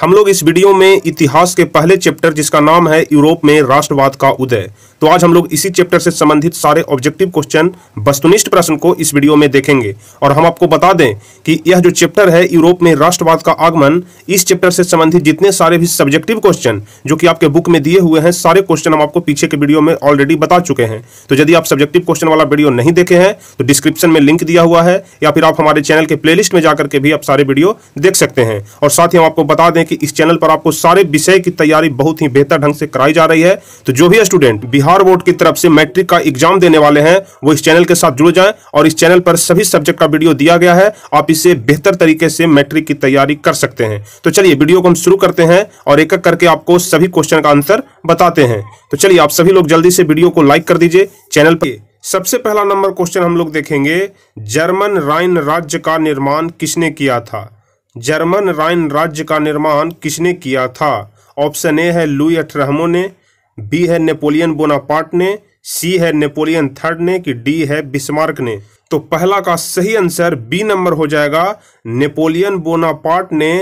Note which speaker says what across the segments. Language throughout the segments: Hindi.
Speaker 1: हम लोग इस वीडियो में इतिहास के पहले चैप्टर जिसका नाम है यूरोप में राष्ट्रवाद का उदय तो आज हम लोग इसी चैप्टर से संबंधित सारे ऑब्जेक्टिव क्वेश्चन वस्तुनिष्ठ प्रश्न को इस वीडियो में देखेंगे और हम आपको बता दें कि यह जो चैप्टर है यूरोप में राष्ट्रवाद का आगमन इस चैप्टर से संबंधित जितने सारे भी सब्जेक्टिव क्वेश्चन जो कि आपके बुक में दिए हुए हैं सारे क्वेश्चन हम आपको पीछे के वीडियो में ऑलरेडी बता चुके हैं तो यदि आप सब्जेक्टिव क्वेश्चन वाला वीडियो नहीं देखे हैं तो डिस्क्रिप्शन में लिंक दिया हुआ है या फिर आप हमारे चैनल के प्ले में जाकर के भी आप सारे वीडियो देख सकते हैं और साथ ही हम आपको बता दें कि कि इस चैनल पर आपको सारे विषय की तैयारी बहुत ही बेहतर ढंग से कराई जा रही है तो जो भी स्टूडेंट बिहार बोर्ड की तरफ से मैट्रिक का एग्जाम देने वाले हैं वो इस चैनल के साथ जुड़ जाए और इस चैनल पर सभी सब्जेक्ट का वीडियो दिया गया है आप इसे बेहतर तरीके से मैट्रिक की तैयारी कर सकते हैं तो चलिए वीडियो को हम शुरू करते हैं और एक एक करके आपको सभी क्वेश्चन का आंसर बताते हैं तो चलिए आप सभी लोग जल्दी से वीडियो को लाइक कर दीजिए चैनल पर सबसे पहला नंबर क्वेश्चन हम लोग देखेंगे जर्मन राइन राज्य का निर्माण किसने किया था जर्मन राइन राज्य का निर्माण किसने किया था ऑप्शन ए है लुई अठरहमो ने बी है नेपोलियन बोनापार्ट ने सी है नेपोलियन थर्ड ने कि डी है बिस्मार्क ने तो पहला का सही आंसर बी नंबर हो जाएगा नेपोलियन बोनापार्ट ने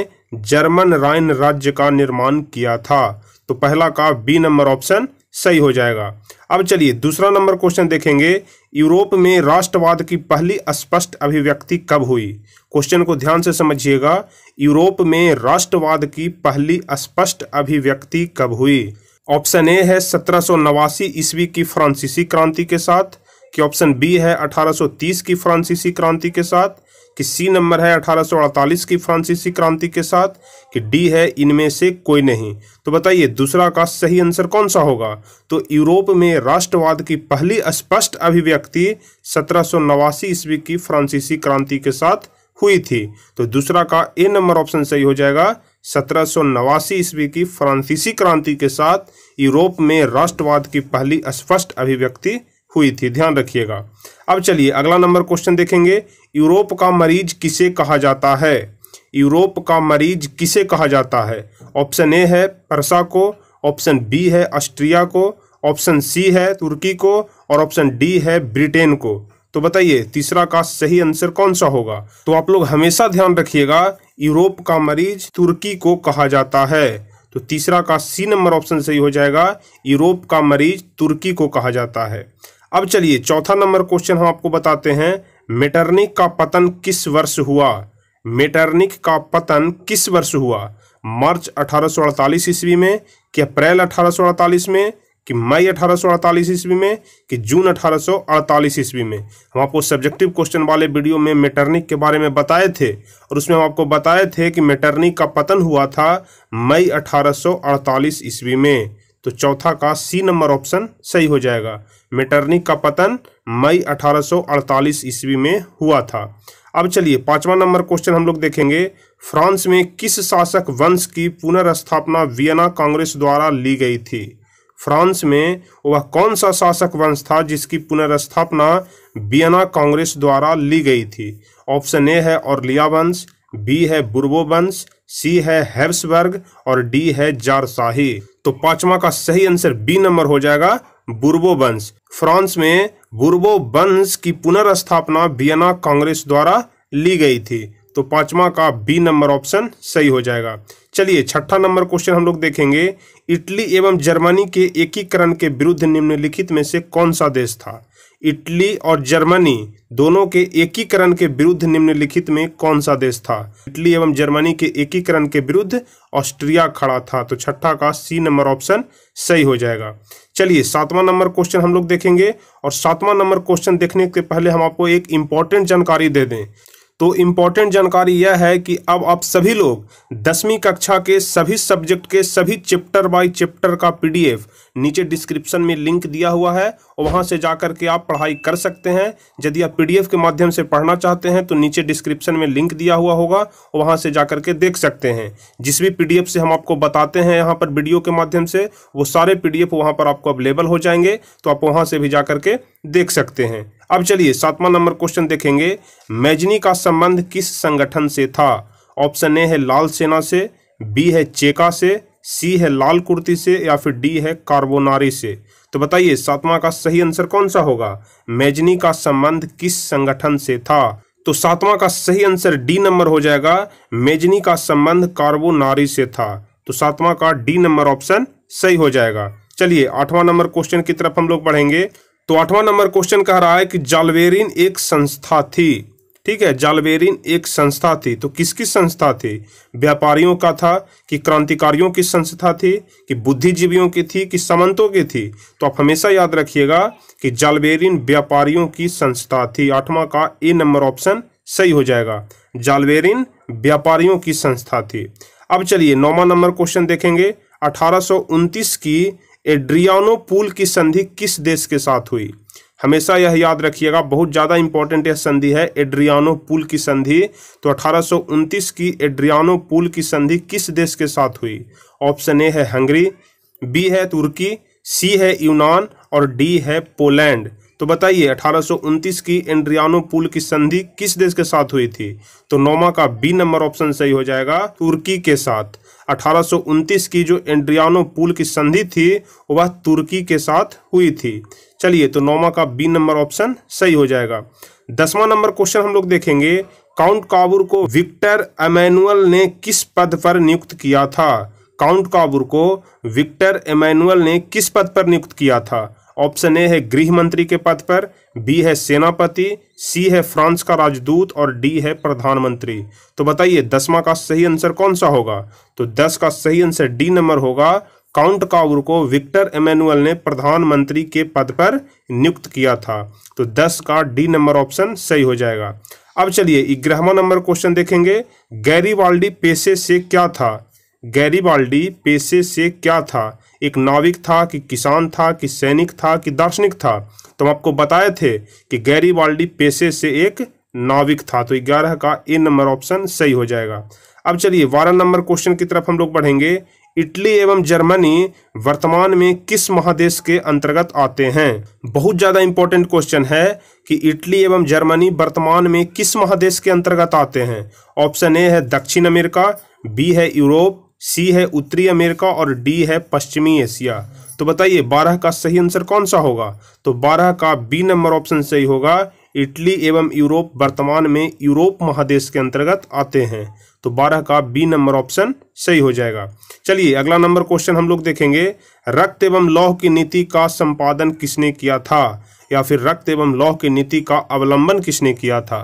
Speaker 1: जर्मन राइन राज्य का निर्माण किया था तो पहला का बी नंबर ऑप्शन सही हो जाएगा अब चलिए दूसरा नंबर क्वेश्चन देखेंगे यूरोप में राष्ट्रवाद की पहली स्पष्ट अभिव्यक्ति कब हुई क्वेश्चन को ध्यान से समझिएगा यूरोप में राष्ट्रवाद की पहली स्पष्ट अभिव्यक्ति कब हुई ऑप्शन ए है सत्रह नवासी ईस्वी की फ्रांसीसी क्रांति के साथ कि ऑप्शन बी है अठारह तीस की फ्रांसीसी क्रांति के साथ कि सी नंबर है 1848 की फ्रांसीसी क्रांति के साथ कि डी है इनमें से कोई नहीं तो बताइए दूसरा का सही आंसर कौन सा होगा तो यूरोप में राष्ट्रवाद की पहली स्पष्ट अभिव्यक्ति सत्रह ईस्वी की फ्रांसीसी क्रांति के साथ हुई थी तो दूसरा का ए नंबर ऑप्शन सही हो जाएगा सत्रह ईस्वी की फ्रांसीसी क्रांति के साथ यूरोप में राष्ट्रवाद की पहली स्पष्ट अभिव्यक्ति हुई थी ध्यान रखिएगा अब चलिए अगला नंबर क्वेश्चन देखेंगे यूरोप का मरीज किसे कहा जाता है यूरोप का मरीज किसे कहा जाता है ऑप्शन ए है परसा को ऑप्शन बी है ऑस्ट्रिया को ऑप्शन सी है तुर्की को और ऑप्शन डी है ब्रिटेन को तो बताइए तीसरा का सही आंसर कौन सा होगा तो आप लोग हमेशा ध्यान रखिएगा यूरोप का मरीज तुर्की को कहा जाता है तो तीसरा का सी नंबर ऑप्शन सही हो जाएगा यूरोप का मरीज तुर्की को कहा जाता है अब चलिए चौथा नंबर क्वेश्चन हम आपको बताते हैं मेटर्निक का पतन किस वर्ष हुआ मेटर्निक का पतन किस वर्ष हुआ मार्च 1848 ईस्वी में कि अप्रैल 1848 में कि मई 1848 ईस्वी में कि जून 1848 ईस्वी में हम आपको सब्जेक्टिव क्वेश्चन वाले वीडियो में मेटर्निक के बारे में बताए थे और उसमें हम आपको बताए थे कि मेटर्निक का पतन हुआ था मई 1848 ईस्वी में तो चौथा का सी नंबर ऑप्शन सही हो जाएगा मेटर्निक का पतन मई 1848 ईस्वी में हुआ था अब चलिए पांचवा नंबर क्वेश्चन हम लोग देखेंगे फ्रांस में किस शासक वंश की पुनर्स्थापना वियना कांग्रेस द्वारा ली गई थी फ्रांस में वह कौन सा शासक वंश था जिसकी पुनर्स्थापना वियना कांग्रेस द्वारा ली गई थी ऑप्शन ए है और वंश बी है बुर्बो वंश सी है हैब्सबर्ग और डी है जारशाही तो पांचवा का सही आंसर बी नंबर हो जाएगा बुर्बो वंश फ्रांस में बुर्बो वंश की पुनर्स्थापना बियना कांग्रेस द्वारा ली गई थी तो पांचवा का बी नंबर ऑप्शन सही हो जाएगा चलिए छठा नंबर क्वेश्चन हम लोग देखेंगे इटली एवं जर्मनी के एकीकरण के विरुद्ध निम्नलिखित में से कौन सा देश था इटली और जर्मनी दोनों के एकीकरण के विरुद्ध निम्नलिखित में कौन सा देश था इटली एवं जर्मनी के एकीकरण के विरुद्ध ऑस्ट्रिया खड़ा था तो छठा का सी नंबर ऑप्शन सही हो जाएगा चलिए सातवां नंबर क्वेश्चन हम लोग देखेंगे और सातवां नंबर क्वेश्चन देखने के पहले हम आपको एक इंपॉर्टेंट जानकारी दे दें तो इम्पॉर्टेंट जानकारी यह है कि अब आप सभी लोग दसवीं कक्षा के सभी सब्जेक्ट के सभी चैप्टर बाय चैप्टर का पीडीएफ नीचे डिस्क्रिप्शन में लिंक दिया हुआ है और वहां से जाकर के आप पढ़ाई कर सकते हैं यदि आप पीडीएफ के माध्यम से पढ़ना चाहते हैं तो नीचे डिस्क्रिप्शन में लिंक दिया हुआ होगा वहां से जाकर के देख सकते हैं जिस भी पीडीएफ से हम आपको बताते हैं यहाँ पर वीडियो के माध्यम से वो सारे पीडीएफ वहां पर आपको अवेलेबल हो जाएंगे तो आप वहां से भी जाकर के देख सकते हैं अब चलिए सातवां नंबर क्वेश्चन देखेंगे मैजनी का संबंध किस संगठन से था ऑप्शन ए है लाल सेना से बी है चेका से सी है लाल कुर्ती से या फिर डी है कार्बोनारी से तो बताइए सातवां का सही आंसर कौन सा होगा मैजनी का संबंध किस संगठन से था तो सातवां का सही आंसर डी नंबर हो जाएगा मेजनी का संबंध कार्बोनारी से था तो सातवां का डी नंबर ऑप्शन सही हो जाएगा चलिए आठवां नंबर क्वेश्चन की तरफ हम लोग पढ़ेंगे तो आठवां नंबर क्वेश्चन कह रहा है कि जालवेरिन एक संस्था थी ठीक है जालवेरिन एक संस्था थी तो किसकी संस्था थी व्यापारियों का था कि क्रांतिकारियों की संस्था थी कि बुद्धिजीवियों की थी कि समंतों की थी तो आप हमेशा याद रखिएगा कि जालवेरिन व्यापारियों की संस्था थी आठवां का ए नंबर ऑप्शन सही हो जाएगा जालवेरिन व्यापारियों की संस्था थी अब चलिए नौवा नंबर क्वेश्चन देखेंगे अठारह की एड्रियानो पुल की संधि किस देश के साथ हुई हमेशा यह याद रखिएगा बहुत ज़्यादा इंपॉर्टेंट यह संधि है एड्रियानो पुल की संधि तो अठारह की एड्रियानो पुल की संधि किस देश के साथ हुई ऑप्शन ए है हंगरी बी है तुर्की सी है यूनान और डी है पोलैंड तो बताइए अठारह की एंड्रियानो पुल की संधि किस देश के साथ हुई थी तो नोमा का बी नंबर ऑप्शन सही हो जाएगा तुर्की के साथ अठारह की जो एंड्रियानो पुल की संधि थी वह तुर्की के साथ हुई थी चलिए तो नौवा का बी नंबर ऑप्शन सही हो जाएगा दसवां नंबर क्वेश्चन हम लोग देखेंगे काउंट काबुर को विक्टर एमैनुअल ने किस पद पर नियुक्त किया था काउंट काबुर को विक्टर एमैनुअल ने किस पद पर नियुक्त किया था ऑप्शन ए है गृह मंत्री के पद पर बी है सेनापति सी है फ्रांस का राजदूत और डी है प्रधानमंत्री तो बताइए दसवा का सही आंसर कौन सा होगा तो दस का सही आंसर डी नंबर होगा काउंट काउर को विक्टर एमेनुअल ने प्रधानमंत्री के पद पर नियुक्त किया था तो दस का डी नंबर ऑप्शन सही हो जाएगा अब चलिए ग्रहवा नंबर क्वेश्चन देखेंगे गैरीवाल्डी पेशे से क्या था गैरीवाल्डी पेशे से क्या था एक नाविक था कि किसान था कि सैनिक था कि दार्शनिक था तो हम आपको बताए थे कि गैरी वाल्डी पेशे से एक नाविक था तो ग्यारह का ए नंबर ऑप्शन सही हो जाएगा अब चलिए बारह नंबर क्वेश्चन की तरफ हम लोग बढ़ेंगे इटली एवं जर्मनी वर्तमान में किस महादेश के अंतर्गत आते हैं बहुत ज़्यादा इंपॉर्टेंट क्वेश्चन है कि इटली एवं जर्मनी वर्तमान में किस महादेश के अंतर्गत आते हैं ऑप्शन ए है दक्षिण अमेरिका बी है यूरोप सी है उत्तरी अमेरिका और डी है पश्चिमी एशिया तो बताइए बारह का सही आंसर कौन सा होगा तो बारह का बी नंबर ऑप्शन सही होगा इटली एवं यूरोप वर्तमान में यूरोप महादेश के अंतर्गत आते हैं तो बारह का बी नंबर ऑप्शन सही हो जाएगा चलिए अगला नंबर क्वेश्चन हम लोग देखेंगे रक्त एवं लौह की नीति का संपादन किसने किया था या फिर रक्त एवं लौह की नीति का अवलंबन किसने किया था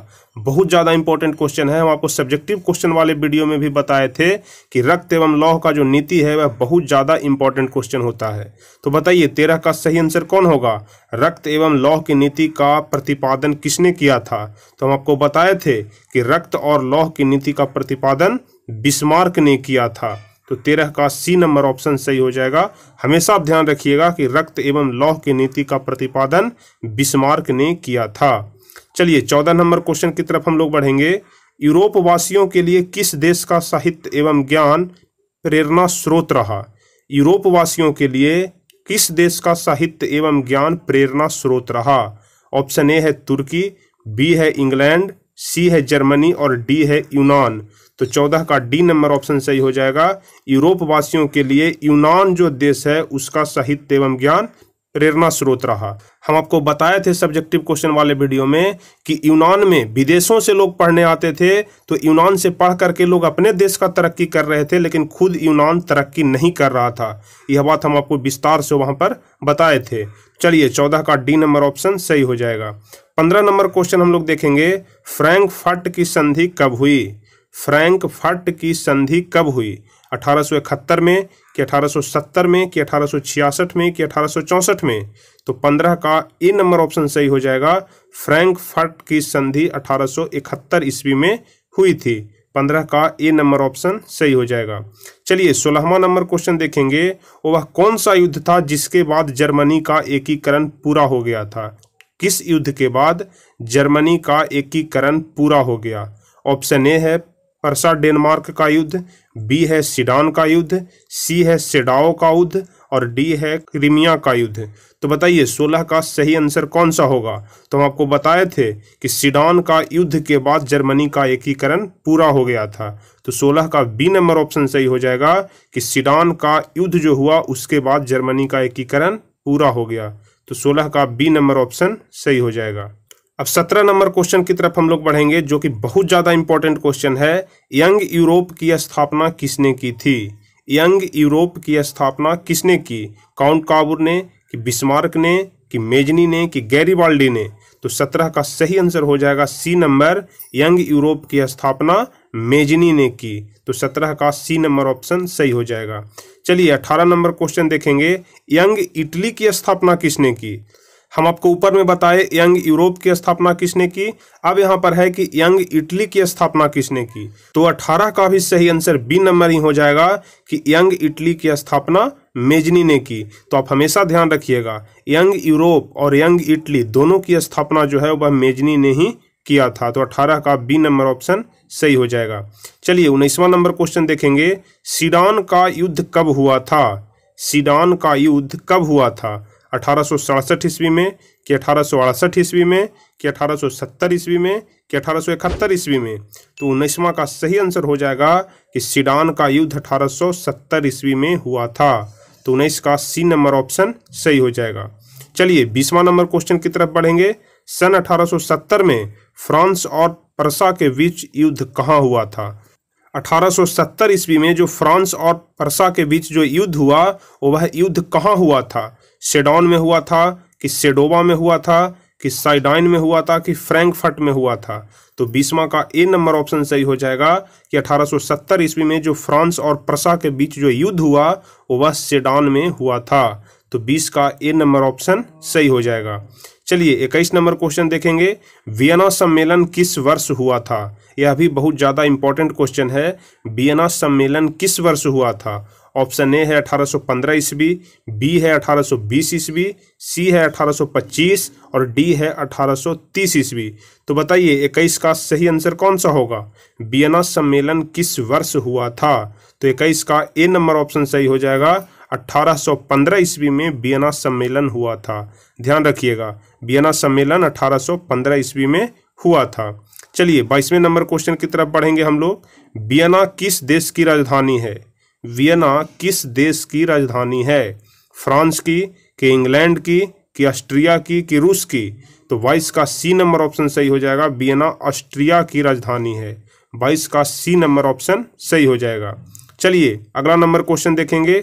Speaker 1: बहुत ज़्यादा इंपॉर्टेंट क्वेश्चन है हम आपको सब्जेक्टिव क्वेश्चन वाले वीडियो में भी बताए थे कि रक्त एवं लौह का जो नीति है वह बहुत ज़्यादा इंपॉर्टेंट क्वेश्चन होता है तो बताइए तेरह का सही आंसर कौन होगा रक्त एवं लौह की नीति का प्रतिपादन किसने किया था तो हम आपको बताए थे कि रक्त और लौह की नीति का प्रतिपादन बिस्मार्क ने किया था तो तेरह का सी नंबर ऑप्शन सही हो जाएगा हमेशा आप ध्यान रखिएगा कि रक्त एवं लौह की नीति का प्रतिपादन बिस्मार्क ने किया था चलिए चौदह नंबर क्वेश्चन की तरफ हम लोग बढ़ेंगे यूरोप वासियों के लिए किस देश का साहित्य एवं ज्ञान प्रेरणा स्रोत रहा यूरोप वासियों के लिए किस देश का साहित्य एवं ज्ञान प्रेरणा स्रोत रहा ऑप्शन ए है तुर्की बी है इंग्लैंड सी है जर्मनी और डी है यूनान तो चौदह का डी नंबर ऑप्शन सही हो जाएगा यूरोप वासियों के लिए यूनान जो देश है उसका साहित्य एवं ज्ञान प्रेरणा स्रोत रहा हम आपको बताए थे सब्जेक्टिव क्वेश्चन वाले वीडियो में कि यूनान में विदेशों से लोग पढ़ने आते थे तो यूनान से पढ़ करके लोग अपने देश का तरक्की कर रहे थे लेकिन खुद यूनान तरक्की नहीं कर रहा था यह बात हम आपको विस्तार से वहां पर बताए थे चलिए चौदह का डी नंबर ऑप्शन सही हो जाएगा पंद्रह नंबर क्वेश्चन हम लोग देखेंगे फ्रेंक की संधि कब हुई फ्रैंकफर्ट की संधि कब हुई अठारह में कि 1870 में कि 1866 में कि 1864 में तो 15 का ए नंबर ऑप्शन सही हो जाएगा फ्रैंकफर्ट की संधि 1871 ईस्वी में हुई थी 15 का ए नंबर ऑप्शन सही हो जाएगा चलिए सोलहवा नंबर क्वेश्चन देखेंगे वह कौन सा युद्ध था जिसके बाद जर्मनी का एकीकरण पूरा हो गया था किस युद्ध के बाद जर्मनी का एकीकरण पूरा हो गया ऑप्शन ए है परसा डेनमार्क का युद्ध बी है सिडान का युद्ध सी है सेडाओ का युद्ध और डी है क्रीमिया का युद्ध तो बताइए सोलह का सही आंसर कौन सा होगा तो हम आपको बताए थे कि सिडान का युद्ध के बाद जर्मनी का एकीकरण पूरा हो गया था तो सोलह का बी नंबर ऑप्शन सही हो जाएगा कि सिडान का युद्ध जो हुआ उसके बाद जर्मनी का एकीकरण पूरा हो गया तो सोलह का बी नंबर ऑप्शन सही हो जाएगा अब सत्रह नंबर क्वेश्चन की तरफ हम लोग बढ़ेंगे जो कि बहुत ज़्यादा इंपॉर्टेंट क्वेश्चन है यंग यूरोप की स्थापना किसने की थी यंग यूरोप की स्थापना किसने की काउंट काबुर ने कि बिस्मार्क ने कि मेजनी ने कि गैरीवाल्डी ने तो सत्रह का सही आंसर हो जाएगा सी नंबर यंग यूरोप की स्थापना मेजनी ने की तो सत्रह का सी नंबर ऑप्शन सही हो जाएगा चलिए अठारह नंबर क्वेश्चन देखेंगे यंग इटली की स्थापना किसने की हम आपको ऊपर में बताए यंग यूरोप की स्थापना किसने की अब यहाँ पर है कि यंग इटली की स्थापना किसने की तो 18 का भी सही आंसर बी नंबर ही हो जाएगा कि यंग इटली की स्थापना मेजनी ने की तो आप हमेशा ध्यान रखिएगा यंग यूरोप और यंग इटली दोनों की स्थापना जो है वह मेजनी ने ही किया था तो अठारह का बी नंबर ऑप्शन सही हो जाएगा चलिए उन्नीसवा नंबर क्वेश्चन देखेंगे सीडान का युद्ध कब हुआ था सीडान का युद्ध कब हुआ था अठारह ईस्वी में कि अठारह ईस्वी में कि अठारह ईस्वी में कि अठारह ईस्वी में तो उन्नीसवा का सही आंसर हो जाएगा कि सीडान का युद्ध अठारह ईस्वी में हुआ था तो उन्नीस का सी नंबर ऑप्शन सही हो जाएगा चलिए बीसवा नंबर क्वेश्चन की तरफ बढ़ेंगे सन 1870 में फ्रांस और परसा के बीच युद्ध कहाँ हुआ था 1870 ईस्वी में जो फ्रांस और परसा के बीच जो युद्ध हुआ वह युद्ध कहाँ हुआ था सेडॉन में हुआ था कि सेडोवा में हुआ था कि साइडाइन में हुआ था कि फ्रैंकफर्ट में हुआ था तो बीसवा का ए नंबर ऑप्शन सही हो जाएगा कि 1870 ईस्वी में जो फ्रांस और प्रसा के बीच जो युद्ध हुआ वह सेडान में हुआ था तो बीस का ए नंबर ऑप्शन सही हो जाएगा चलिए 21 नंबर क्वेश्चन देखेंगे वियना सम्मेलन किस वर्ष हुआ था यह भी बहुत ज़्यादा इंपॉर्टेंट क्वेश्चन है वियना सम्मेलन किस वर्ष हुआ था ऑप्शन ए है 1815 ईस्वी बी है 1820 ईस्वी सी है 1825 और डी है 1830 ईस्वी तो बताइए इक्कीस का सही आंसर कौन सा होगा बियना सम्मेलन किस वर्ष हुआ था तो इक्कीस का ए नंबर ऑप्शन सही हो जाएगा 1815 ईस्वी में बियना सम्मेलन हुआ था ध्यान रखिएगा बियना सम्मेलन 1815 ईस्वी में हुआ था चलिए बाईसवें नंबर क्वेश्चन की तरफ बढ़ेंगे हम लोग बियना किस देश की राजधानी है वियना किस देश की राजधानी है फ्रांस की कि इंग्लैंड की कि ऑस्ट्रिया की कि रूस की तो बाईस का सी नंबर ऑप्शन सही हो जाएगा वियना ऑस्ट्रिया की राजधानी है बाईस का सी नंबर ऑप्शन सही हो जाएगा चलिए अगला नंबर क्वेश्चन देखेंगे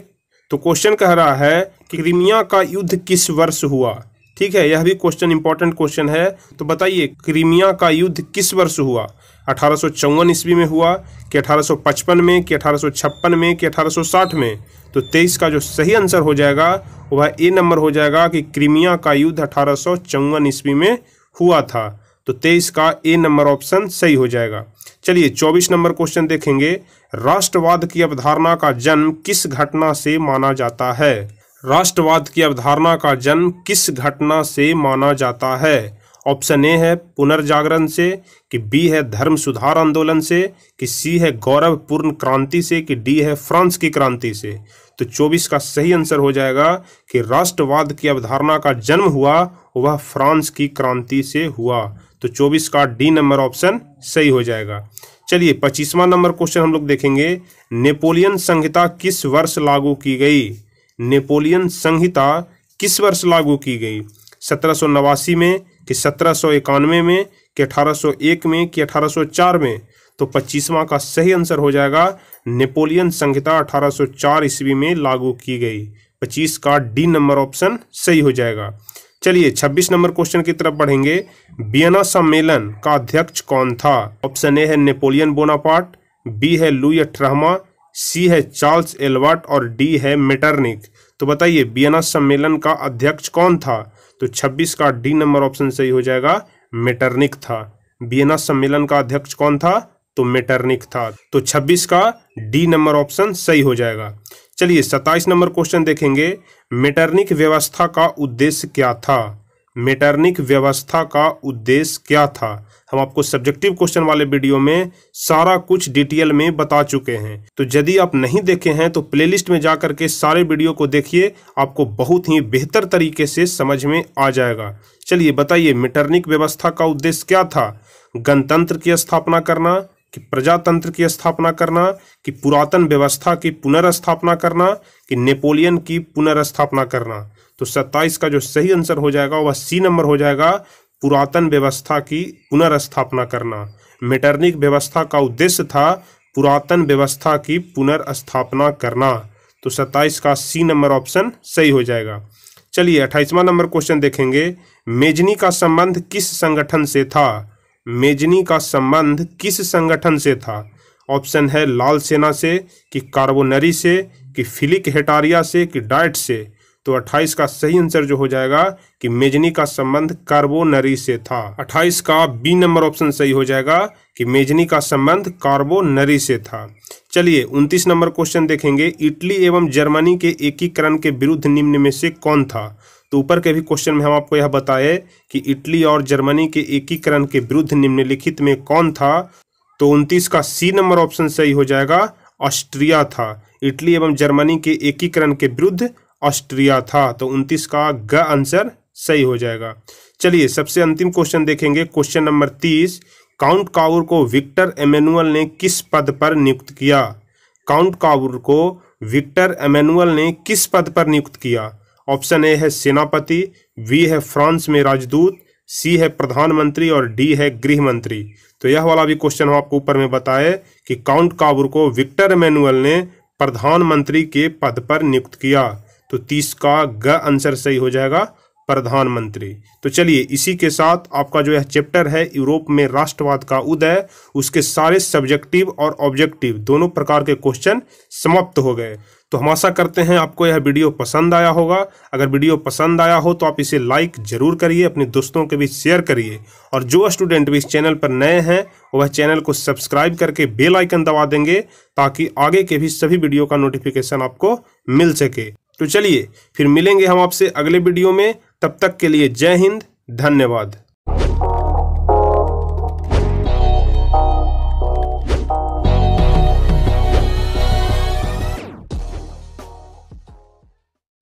Speaker 1: तो क्वेश्चन कह रहा है कि क्रीमिया का युद्ध किस वर्ष हुआ ठीक है यह भी क्वेश्चन इंपॉर्टेंट क्वेश्चन है तो बताइए क्रीमिया का युद्ध किस वर्ष हुआ अठारह ईस्वी में हुआ कि 1855 में कि 1856 में कि 1860 में तो 23 का जो सही आंसर हो जाएगा वह ए नंबर हो जाएगा कि क्रीमिया का युद्ध अठारह ईस्वी में हुआ था तो 23 का ए नंबर ऑप्शन सही हो जाएगा चलिए 24 नंबर क्वेश्चन देखेंगे राष्ट्रवाद की अवधारणा का जन्म किस घटना से माना जाता है राष्ट्रवाद की अवधारणा का जन्म किस घटना से माना जाता है ऑप्शन ए है पुनर्जागरण से कि बी है धर्म सुधार आंदोलन से कि सी है गौरवपूर्ण क्रांति से कि डी है फ्रांस की क्रांति से तो 24 का सही आंसर हो जाएगा कि राष्ट्रवाद की अवधारणा का जन्म हुआ वह फ्रांस की क्रांति से हुआ तो 24 का डी नंबर ऑप्शन सही हो जाएगा चलिए पच्चीसवां नंबर क्वेश्चन हम लोग देखेंगे नेपोलियन संहिता किस वर्ष लागू की गई नेपोलियन संहिता किस वर्ष लागू की गई सत्रह में कि सत्रह में कि एक में कि अठारह चार में तो पच्चीसवा का सही आंसर हो जाएगा नेपोलियन संहिता अठारह चार ईस्वी में लागू की गई पच्चीस का डी नंबर ऑप्शन सही हो जाएगा चलिए छब्बीस नंबर क्वेश्चन की तरफ बढ़ेंगे बियना सम्मेलन का अध्यक्ष कौन था ऑप्शन ए है नेपोलियन बोनापार्ट बी है लुई अठरहमा सी है चार्ल्स एलवर्ट और डी है मेटरनिक तो बताइए बियना सम्मेलन का अध्यक्ष कौन था तो 26 का डी नंबर ऑप्शन सही हो जाएगा मेटरनिक था बियना सम्मेलन का अध्यक्ष कौन था तो मेटरनिक था तो 26 का डी नंबर ऑप्शन सही हो जाएगा चलिए 27 नंबर क्वेश्चन देखेंगे मेटरनिक व्यवस्था का उद्देश्य क्या था मेटरनिक व्यवस्था का उद्देश्य क्या था हम आपको सब्जेक्टिव क्वेश्चन वाले वीडियो में सारा कुछ डिटेल में बता चुके हैं तो यदि आप नहीं देखे हैं तो प्लेलिस्ट में जाकर के सारे वीडियो को देखिए आपको बहुत ही बेहतर तरीके से समझ में आ जाएगा चलिए बताइए मिटर्निक व्यवस्था का उद्देश्य क्या था गणतंत्र की स्थापना करना कि प्रजातंत्र की स्थापना करना कि पुरातन व्यवस्था की पुनर्स्थापना करना कि नेपोलियन की पुनर्स्थापना करना तो 27 का जो सही आंसर हो जाएगा वह सी नंबर हो जाएगा पुरातन व्यवस्था की पुनर्स्थापना करना मेटर्निक व्यवस्था का उद्देश्य था पुरातन व्यवस्था की पुनर्स्थापना करना तो सत्ताईस का सी नंबर ऑप्शन सही हो जाएगा चलिए अट्ठाईसवां नंबर क्वेश्चन देखेंगे मेजनी का संबंध किस संगठन से था मेजनी का संबंध किस संगठन से था ऑप्शन है लाल सेना से कि कार्बोनरी से कि फिलिक हेटारिया से कि डाइट से तो 28 का सही आंसर जो हो जाएगा कि मेजनी का संबंध कार्बोनरी से था 28 का बी नंबर ऑप्शन सही हो जाएगा कि मेजनी का संबंध कार्बोनरी से था चलिए 29 नंबर क्वेश्चन देखेंगे इटली एवं जर्मनी के एकीकरण के विरुद्ध निम्न में से कौन था तो ऊपर के भी क्वेश्चन में हम आपको यह बताए कि इटली और जर्मनी के एकीकरण के विरुद्ध निम्नलिखित में कौन था तो उनतीस का सी नंबर ऑप्शन सही हो जाएगा ऑस्ट्रिया था इटली एवं जर्मनी के एकीकरण के विरुद्ध ऑस्ट्रिया था तो उनतीस का ग आंसर सही हो जाएगा चलिए सबसे अंतिम क्वेश्चन देखेंगे क्वेश्चन नंबर तीस काउंट काउर को विक्टर एमेनुअल ने किस पद पर नियुक्त किया काउंट काउर को विक्टर एमेनुअल ने किस पद पर नियुक्त किया ऑप्शन ए है सेनापति बी है फ्रांस में राजदूत सी है प्रधानमंत्री और डी है गृह मंत्री तो यह वाला भी क्वेश्चन हम आपको ऊपर में बताए कि काउंट काबूर को विक्टर एमेनुअल ने प्रधानमंत्री के पद पर नियुक्त किया तो तीस का ग आंसर सही हो जाएगा प्रधानमंत्री तो चलिए इसी के साथ आपका जो यह चैप्टर है यूरोप में राष्ट्रवाद का उदय उसके सारे सब्जेक्टिव और ऑब्जेक्टिव दोनों प्रकार के क्वेश्चन समाप्त हो गए तो हम आशा करते हैं आपको यह वीडियो पसंद आया होगा अगर वीडियो पसंद आया हो तो आप इसे लाइक जरूर करिए अपने दोस्तों के बीच शेयर करिए और जो स्टूडेंट भी इस चैनल पर नए हैं वह चैनल को सब्सक्राइब करके बेल आइकन दबा देंगे ताकि आगे के भी सभी वीडियो का नोटिफिकेशन आपको मिल सके तो चलिए फिर मिलेंगे हम आपसे अगले वीडियो में तब तक के लिए जय हिंद धन्यवाद